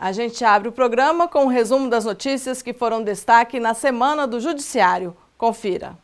A gente abre o programa com um resumo das notícias que foram destaque na Semana do Judiciário. Confira.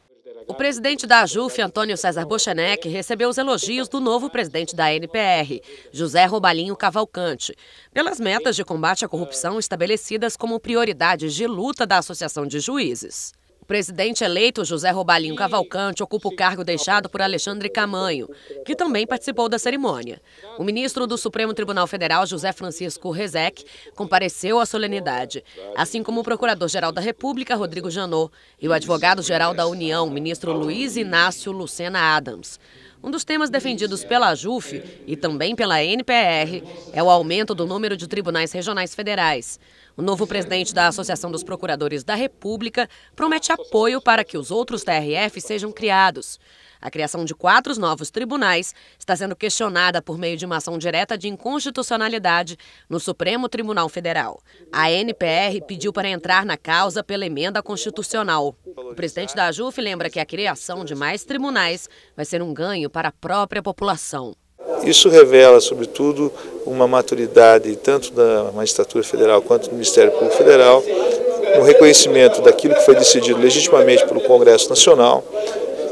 O presidente da AJUF, Antônio César Bochenek, recebeu os elogios do novo presidente da NPR, José Robalinho Cavalcante, pelas metas de combate à corrupção estabelecidas como prioridades de luta da Associação de Juízes. O presidente eleito José Robalinho Cavalcante ocupa o cargo deixado por Alexandre Camanho, que também participou da cerimônia. O ministro do Supremo Tribunal Federal, José Francisco Rezec, compareceu à solenidade, assim como o procurador-geral da República, Rodrigo Janot, e o advogado-geral da União, ministro Luiz Inácio Lucena Adams. Um dos temas defendidos pela JUF e também pela NPR é o aumento do número de tribunais regionais federais. O novo presidente da Associação dos Procuradores da República promete apoio para que os outros TRF sejam criados. A criação de quatro novos tribunais está sendo questionada por meio de uma ação direta de inconstitucionalidade no Supremo Tribunal Federal. A NPR pediu para entrar na causa pela emenda constitucional. O presidente da JUF lembra que a criação de mais tribunais vai ser um ganho para a própria população. Isso revela, sobretudo, uma maturidade tanto da magistratura federal quanto do Ministério Público Federal, um reconhecimento daquilo que foi decidido legitimamente pelo Congresso Nacional,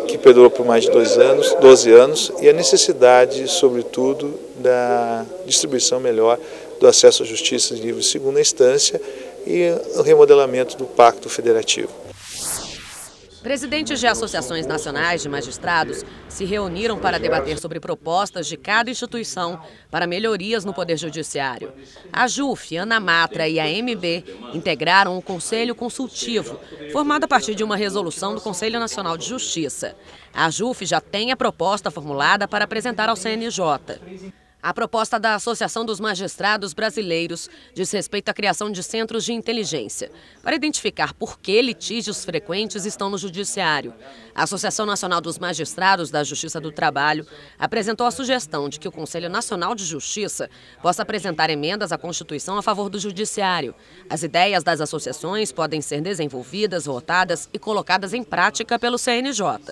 que perdurou por mais de dois anos, 12 anos, e a necessidade, sobretudo, da distribuição melhor do acesso à justiça de nível segunda instância e o remodelamento do Pacto Federativo. Presidentes de associações nacionais de magistrados se reuniram para debater sobre propostas de cada instituição para melhorias no Poder Judiciário. A JUF, Ana Matra e a MB integraram o Conselho Consultivo, formado a partir de uma resolução do Conselho Nacional de Justiça. A JUF já tem a proposta formulada para apresentar ao CNJ. A proposta da Associação dos Magistrados Brasileiros diz respeito à criação de centros de inteligência para identificar por que litígios frequentes estão no judiciário. A Associação Nacional dos Magistrados da Justiça do Trabalho apresentou a sugestão de que o Conselho Nacional de Justiça possa apresentar emendas à Constituição a favor do judiciário. As ideias das associações podem ser desenvolvidas, votadas e colocadas em prática pelo CNJ.